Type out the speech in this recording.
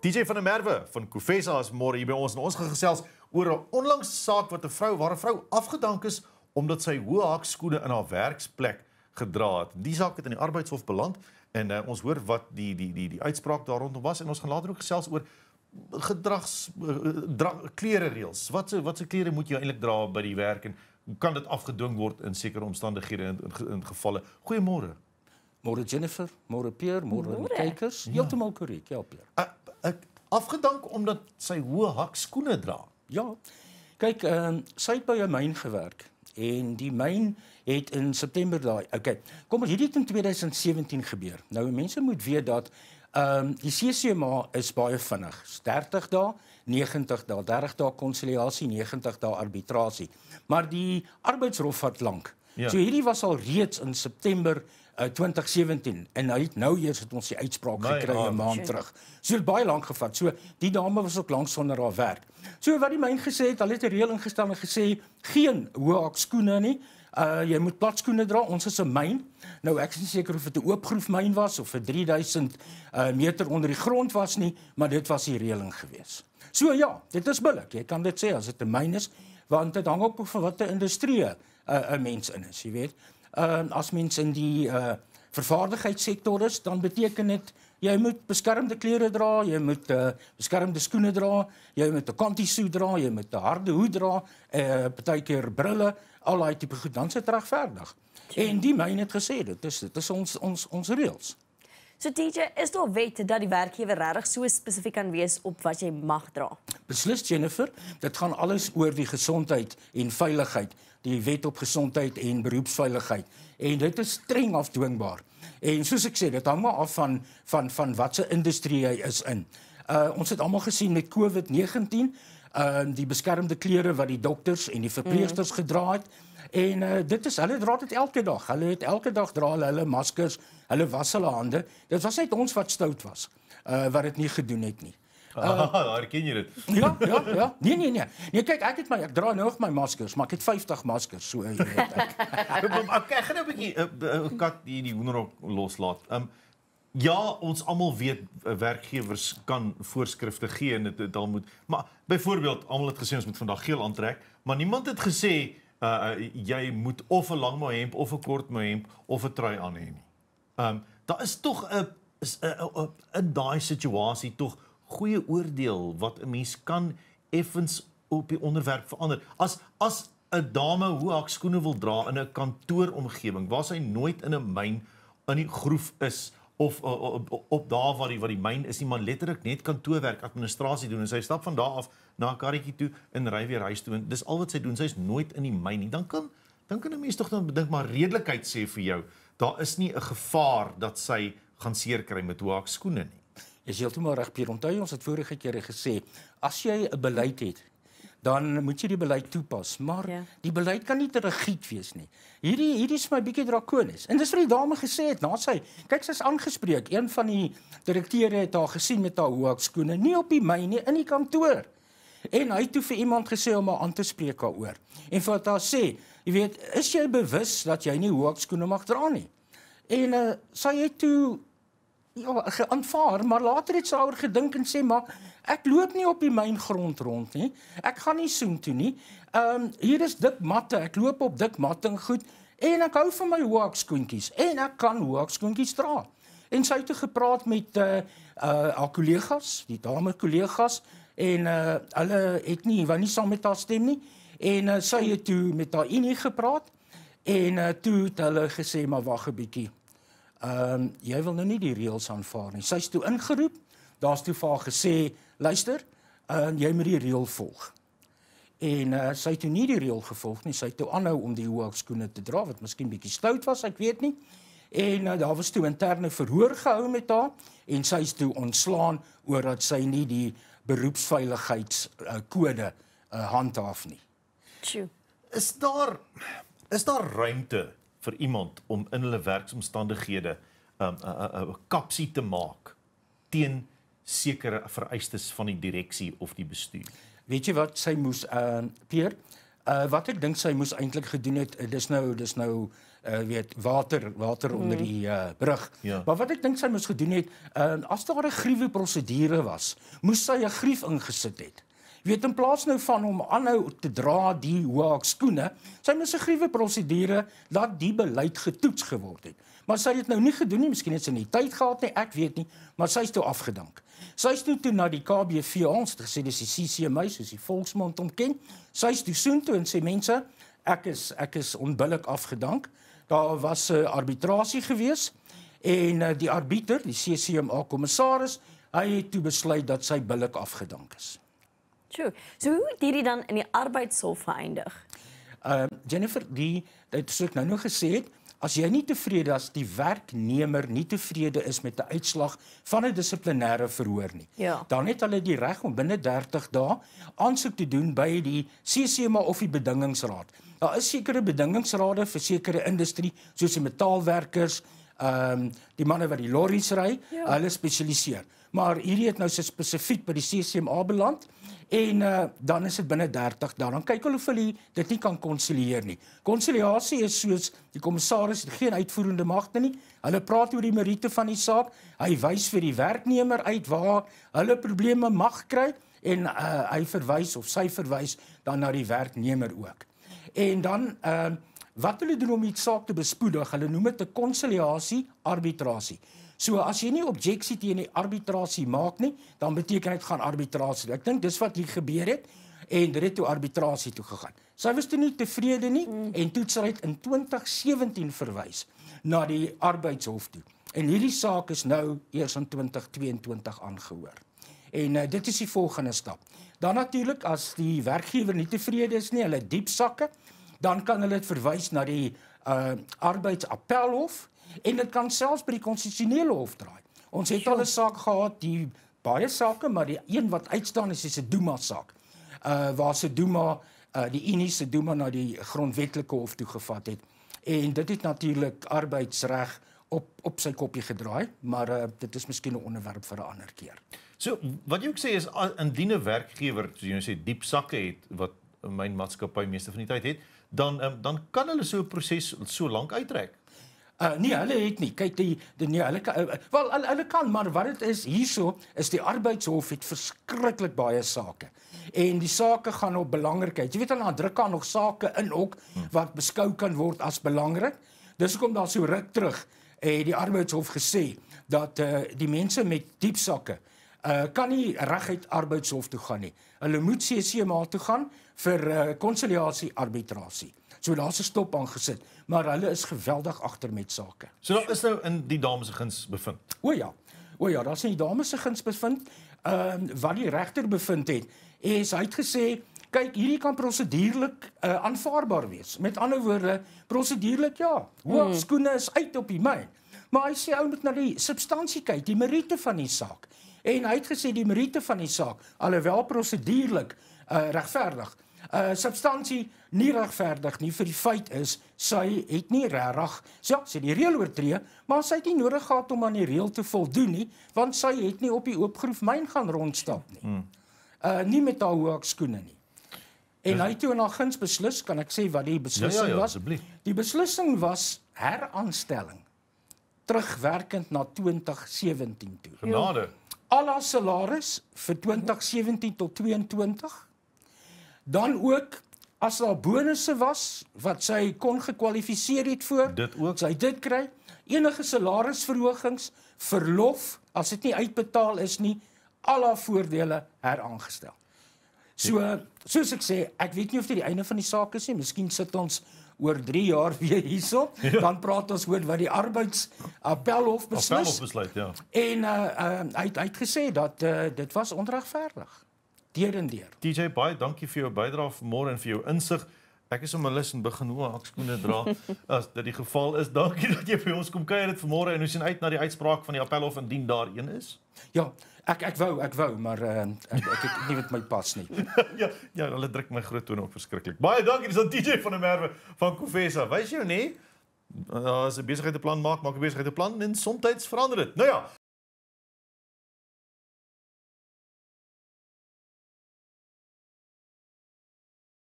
DJ van der Merwe van Kufesa is môre hier by ons en ons gaan gesels oor 'n onlangs saak wat 'n vrou, waar 'n vrou afgedank is omdat sy hoë hakskoene in haar werksplek gedra het. Die saak het in die arbeidshof beland en uh, ons hoor wat die die die die uitspraak daar rondom was en ons gaan later ook gesels oor gedrags eh, klere reëls. Wat se wat se klere moet jy eintlik dra by die werk en hoe kan dit afgedwing word in sekere omstandighede en in, in gevalle? Goeiemôre. Môre Jennifer, môre Pierre, môre kykers. Ja. Heeltemal ja. korrek, ja Pierre. Uh, ah, ek afgedank omdat sy hoë hakskoene dra. Ja. Kyk, ehm um, sy het by 'n myn gewerk en die myn het in September daai. Okay. Kom ons hierdie het in 2017 gebeur. Nou mense moet weet dat ehm um, die CCMA is baie vinnig. 30 dae, 90 dae, 30 dae konsiliasie, 90 dae arbitrasie. Maar die arbeidsrof vat lank. Ja. So hierdie was al reeds in September uh, eh, 2017 en hy het nou eers het ons die uitspraak My nee, gekry ah, 'n maand terug. So dit baie lank gevat. So die dame was ook lank sonder haar werk. So wat die myn gesê het, hulle het 'n reël ingestel en gesê geen hoë hakskoene nie. Uh jy moet platskoene dra. Ons is 'n myn. Nou ek is nie seker of dit 'n oopgroef myn was of vir 3000 uh eh, meter onder die grond was nie, maar dit was die reëling gewees. So ja, dit is billik. Jy kan dit sê as dit 'n myn is, want dit hang ook van watter industrie 'n uh, mens in is, jy weet uh, as mens in die uh, vervaardigheidssektor is, dan beteken dit jy moet beskermde klere dra, jy moet uh, beskermde skoene dra, jy moet 'n kantiesoe dra, jy moet 'n harde hoed dra, uh, partykeer brille, al daai tipe goed, dan se dit regverdig. En die myn het gesê dit is dit is ons ons ons reëls. So DJ, is daar wet dat die werkgewer regtig so spesifiek kan wees op wat jy mag dra? Beslis Jennifer, dit gaan alles oor die gesondheid en veiligheid, die wet op gesondheid en beroepsveiligheid en dit is streng afdwingbaar. En soos ek sê, dit hang maar af van van van watse industrie jy is in. Uh ons het almal gesien met COVID-19 uh, die beskermde klere wat die dokters en die verpleegsters mm. gedra het. En uh, dit is hulle dra dit elke dag. Hulle het elke dag dra hulle maskers, hulle was hulle hande. Dit was net ons wat stout was uh, wat dit nie gedoen het nie. Uh, ah, herken jy dit? Ja, ja, ja. Nee, nee, nee. Nee, kyk, ek het my ek dra nou nog my maskers, maar ek het 50 maskers so hier. Eh, ek gaan nou 'n bietjie kat hier die hoender op loslaat. Um, Ja, ons almal weet eh, werkgewers kan voorskrifte gee en dit dal moet. Maar byvoorbeeld, almal het gesê ons moet vandag geel aantrek, maar niemand het gesê uh jy moet of 'n lang mou hemp of 'n kort mou hemp of 'n trui aan hê nie. Um daar is tog 'n 'n 'n in daai situasie tog goeie oordeel wat 'n mens kan effens op die onderwerp verander. As as 'n dame hoe haar skoene wil dra in 'n kantooromgewing waar sy nooit in 'n myn in die groef is of uh, op, op daar waar die wat die myn is, die man letterlik net kantoorwerk, administrasie doen en sy stap van daar af na 'n karretjie toe en ry weer huis toe. En dis al wat sy doen. Sy's nooit in die myn nie. Dan kan dan kan 'n mens tog dan bedink maar redelikheid sê vir jou, daar is nie 'n gevaar dat sy gaan seer kry met hoe haar skoene nie. Jy is heeltemal reg, Pierre. Onthou ons het vorige keer gesê, as jy 'n beleid het dan moet jy die beleid toepas. Maar ja. die beleid kan nie te rigied wees nie. Hierdie hierdie is my bietjie drakonies. En dis wat die dame gesê het na sy kyk sy's aangespreek. Een van die direkteure het haar gesien met haar hoë skoene nie op die myn nie in die kantoor. En hy het toe vir iemand gesê om haar aan te spreek daaroor. En vir haar sê, jy weet, is jy bewus dat jy nie hoë skoene mag dra nie? En uh, sy het toe ja, aanvaar, maar later het sy oor gedink en sê maar ek loop nie op die myngrond rond nie. Ek gaan nie soen toe nie. Ehm um, hier is dik matte. Ek loop op dik matting goed en ek hou van my hoekskoentjies en ek kan hoekskoentjies dra. En sy het gepraat met uh uh haar kollegas, die dame kollegas en uh hulle het nie wou nie saam met haar stem nie en uh, sy het toe met haar unie gepraat en uh, toe het hulle gesê maar wag 'n bietjie ehm um, jy wil nou nie die reëls aanvaar nie. Sy's toe ingeroep. Daar's toe vir haar gesê, "Luister, ehm um, jy moet die reël volg." En uh, sy het toe nie die reël gevolg nie. Sy het toe aanhou om die hoekskoene te dra wat miskien bietjie stout was, ek weet nie. En uh, daar was toe interne verhoor gehou met haar en sy is toe ontslaan omdat sy nie die beroepsveiligheidskode eh, uh, uh, handhaaf nie. Tjoe. Is daar is daar ruimte vir iemand om in hulle werksomstandighede 'n um, uh, uh, uh, kapsie te maak teen sekere vereistes van die direksie of die bestuur. Weet jy wat sy moes aan uh, Pier? Uh wat ek dink sy moes eintlik gedoen het, eh, dis nou dis nou uh weet water water hmm. onder mm. die uh brug. Ja. Maar wat ek dink sy moes gedoen het, uh, as daar 'n gruwe prosedure was, moes sy 'n gruif ingesit het weet in plaas nou van hom aanhou te dra die hoak skoene, sy moes 'n gruwe prosedure laat die beleid getoets geword het. Maar sy het nou nie gedoen nie, miskien het sy nie tyd gehad nie, ek weet nie, maar sy is toe afgedank. Sy is toe toe na die KBV ons het gesê dis die CCM meisie soos die volksmond hom ken. Sy is toe soontoe en sê mense, ek is ek is onbillik afgedank. Daar was 'n uh, arbitrasie gewees en uh, die arbiter, die CCMA kommissaris, hy het toe besluit dat sy billik afgedank is. True. So hoe het hierdie dan in die arbeidshof geëindig? Ehm uh, Jennifer, die dit sou ek nou nog gesê het, as jy nie tevrede as die werknemer nie tevrede is met 'n uitslag van 'n dissiplinêre verhoor nie, ja. dan het hulle die reg om binne 30 dae aansoek te doen by die CCMA of die bedingingsraad. Daar is sekere bedingingsrade vir sekere industrie soos die metaalwerkers, ehm um, die manne wat die lorries ry, ja. hulle spesialiseer maar hierdie het nou spesifiek by die CCMA beland en uh, dan is dit binne 30 dae. Dan kyk hulle of hulle dit nie kan konsilieer nie. Konsiliasie is soos die kommissaris het geen uitvoerende magte nie. Hulle praat oor die meriete van die saak. Hy wys vir die werknemer uit waar hulle probleme mag kry en uh, hy verwys of sy verwys dan na die werknemer ook. En dan uh, wat hulle doen om die saak te bespoedig, hulle noem dit 'n konsiliasie arbitrasie. So as jy nie objeksie teen die arbitrasie maak nie, dan beteken dit gaan arbitrasie. Ek dink dis wat hier gebeur het en dit het toe arbitrasie toe gegaan. Sy was toe nie tevrede nie mm. en toe sy het in 2017 verwys na die arbeidshof toe. En hierdie saak is nou eers in 2022 aangehoor. En uh, dit is die volgende stap. Dan natuurlik as die werkgewer nie tevrede is nie, hulle diep sakke, dan kan hulle dit verwys na die uh arbeidsappelhof. Uh en dit kan selfs by die konstitusionele hof draai. Ons het al 'n saak gehad, die baie sake, maar die een wat uitstaan is die Sedoma saak. Uh waar Sedoma uh die Unie Sedoma na die grondwetlike hof toe gevat het. En dit het natuurlik arbeidsreg op op sy kopie gedraai, maar uh, dit is miskien 'n onderwerp vir 'n ander keer. So wat jy ook sê is indien 'n werkgewer, so jy nou sê diep sakke het wat myn maatskappy meeste van die tyd het, dan um, dan kan hulle so 'n proses so lank uittrek. Uh, nee, hulle het nie. Kyk, die, die nee, hulle uh, uh, wel hulle, hulle kan, maar wat dit is hierso is die arbeidshof het verskriklik baie sake. En die sake gaan op belangrikheid. Jy weet hulle druk aan nog sake in ook wat beskou kan word as belangrik. Dis hoekom daar so ruk terug het die arbeidshof gesê dat uh, die mense met diep sakke uh, kan nie reguit arbeidshof toe gaan nie. Hulle moet CC maar toe gaan vir konsiliasie uh, arbitrasie. So daar's 'n stop aangesit, maar hulle is geweldig agter met sake. So daar is nou in die dames se guns bevind. O ja. O ja, daar's in die dames se guns bevind. Ehm uh, wat die regter bevind het, is hy het gesê Kyk, hierdie kan prosedurelik uh, eh, aanvaarbaar wees. Met ander woorde, prosedurelik ja. Hoe mm. skoene is uit op die myn. Maar hy sê ou moet na die substansie kyk, die meriete van die saak. En hy het gesê die meriete van die saak, alhoewel prosedurelik uh, eh, regverdig, 'n uh, substansie nie regverdig nie vir die feit is sy het nie regtig ja, sy het die reël oortree, maar sy het nie nodig gehad om aan die reël te voldoen nie, want sy het nie op die oopgroef myn gaan rondstap nie. Hmm. Uh nie met haar hoekskoene nie. En hy toe na guns besluis, kan ek sê wat die beslissing was? Ja, ja, ja, die beslissing was heraanstelling terugwerkend na 2017 toe. Genade. Al haar salaris vir 2017 tot 22 Dan ook as daar bonusse was wat sy kon gekwalifiseer het vir, dit ook. Sy dit kry. Enige salarisverhogings, verlof, as dit nie uitbetaal is nie, al haar voordele heraangestel. So, soos ek sê, ek weet nie of dit die einde van die saak is nie. Miskien sit ons oor 3 jaar weer hierso, ja. dan praat ons oor wat die arbeidsappelhof eh, beslis. Appelhof besluit, ja. En uh uh hy het uitgesê dat uh dit was onregverdig deur en deur. DJ baie dankie vir jou bydrae vanmôre en vir jou insig. Ek is om te luister en begin hoe ek skoene dra as dit die geval is. Dankie dat jy by ons kom kuier dit vanmôre en ons sien uit na die uitspraak van die appelhof indien daar een is. Ja, ek ek wou, ek wou, maar uh, ek ek nie met my pas nie. ja, ja, hulle druk my groot tone op verskriklik. Baie dankie dis aan DJ van der Merwe van Kovesa. Wys jou nê? Nee, daar eh, is 'n besigheid te plan maak, maak 'n besigheid te plan en soms verander dit. Nou ja,